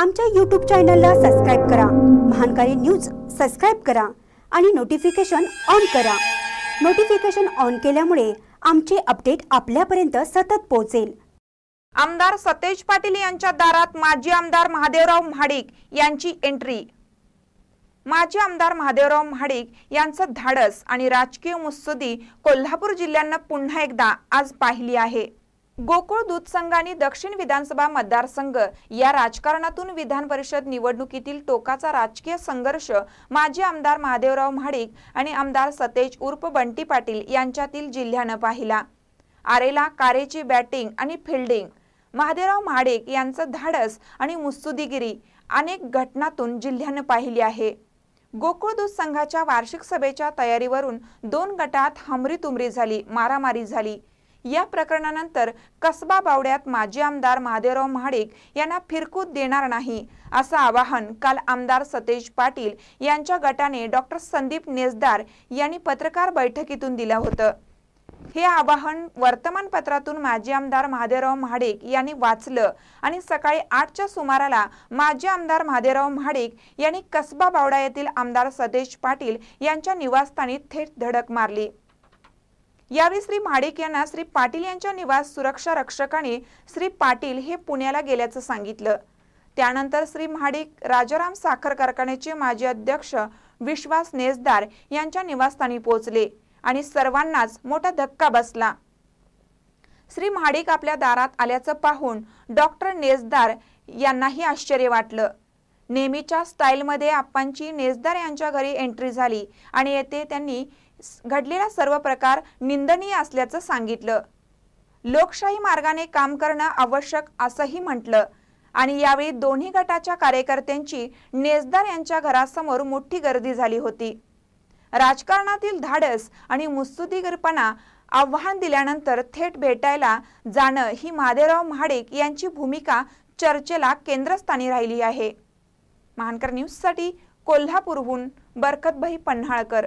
आमच्या यूट्यूब चॅनलला सबस्क्राईब करा महानकारी न्यूज सबस्क्राईब करा आणि नोटिफिकेशन ऑन करा नोटिफिकेशन ऑन केल्यामुळे आमचे अपडेट आपल्यापर्यंत सतत पोहोचेल आमदार सतेज पाटील यांच्या दारात माजी आमदार महादेवराव महाडिक यांची एंट्री माजी आमदार महादेवराव महाडिक यांचं धाडस आणि राजकीय मुस्सुदी कोल्हापूर जिल्ह्यांना पुन्हा एकदा आज पाहिली आहे गोकुळ दूध संघाने दक्षिण विधानसभा मतदारसंघ या राजकारणातून विधान परिषद निवडणुकीतील टोकाचा राजकीय संघर्ष माजी आमदार महादेवराव म्हाडिक आणि आमदार सतेज उर्फ बंटी पाटील यांच्यातील जिल्ह्यानं पाहिला आरेला कारेची बॅटिंग आणि फिल्डिंग महादेवराव म्हाडिक यांचं धाडस आणि मुस्तुदीगिरी अनेक घटनातून जिल्ह्यानं पाहिली आहे गोकुळ दूध संघाच्या वार्षिक सभेच्या तयारीवरून दोन गटात हमरी तुमरी झाली मारामारी झाली या प्रकरणानंतर कसबा बावड्यात माजी आमदार महादेवराव महाडिक यांना फिरकूत देणार नाही असं आवाहन काल आमदार सतेज पाटील यांच्या गटाने डॉक्टर संदीप नेसदार यांनी पत्रकार बैठकीतून दिलं होतं हे आवाहन वर्तमानपत्रातून माजी आमदार महादेवराव महाडिक यांनी वाचलं आणि सकाळी आठच्या सुमाराला माजी आमदार महादेवराव महाडिक यांनी कसबा बावडा येथील आमदार सतेज पाटील यांच्या निवासस्थानी थेट धडक मारली यावेळी श्री महाडिक यांना श्री पाटील यांच्या निवास सुरक्षा रक्षकाने श्री पाटील हे पुण्याला गेल्याचं सांगितलं त्यानंतर श्री महाडिक राजाराम साखर कारखान्याचे माजी अध्यक्ष विश्वास नेसदार यांच्या निवासस्थानी पोहोचले आणि सर्वांनाच मोठा धक्का बसला श्री महाडिक आपल्या दारात आल्याचं पाहून डॉक्टर नेसदार यांनाही आश्चर्य वाटलं नेहमीच्या स्टाईलमध्ये आप्पांची नेसदार यांच्या घरी एंट्री झाली आणि येथे त्यांनी घडलेला सर्व प्रकार निंदनीय असल्याचं सांगितलं लोकशाही मार्गाने काम करणं आवश्यक असंही म्हटलं आणि यावेळी दोन्ही गटाच्या कार्यकर्त्यांची नेजदार यांच्या घरासमोर मोठी गर्दी झाली होती राजकारणातील धाडस आणि मुस्तुदीगरपणा आव्हान दिल्यानंतर थेट भेटायला जाणं ही महादेवराव महाडिक यांची भूमिका चर्चेला केंद्रस्थानी राहिली आहे महानकर न्यूजसाठी कोल्हापूरहून बरकतभाई पन्हाळकर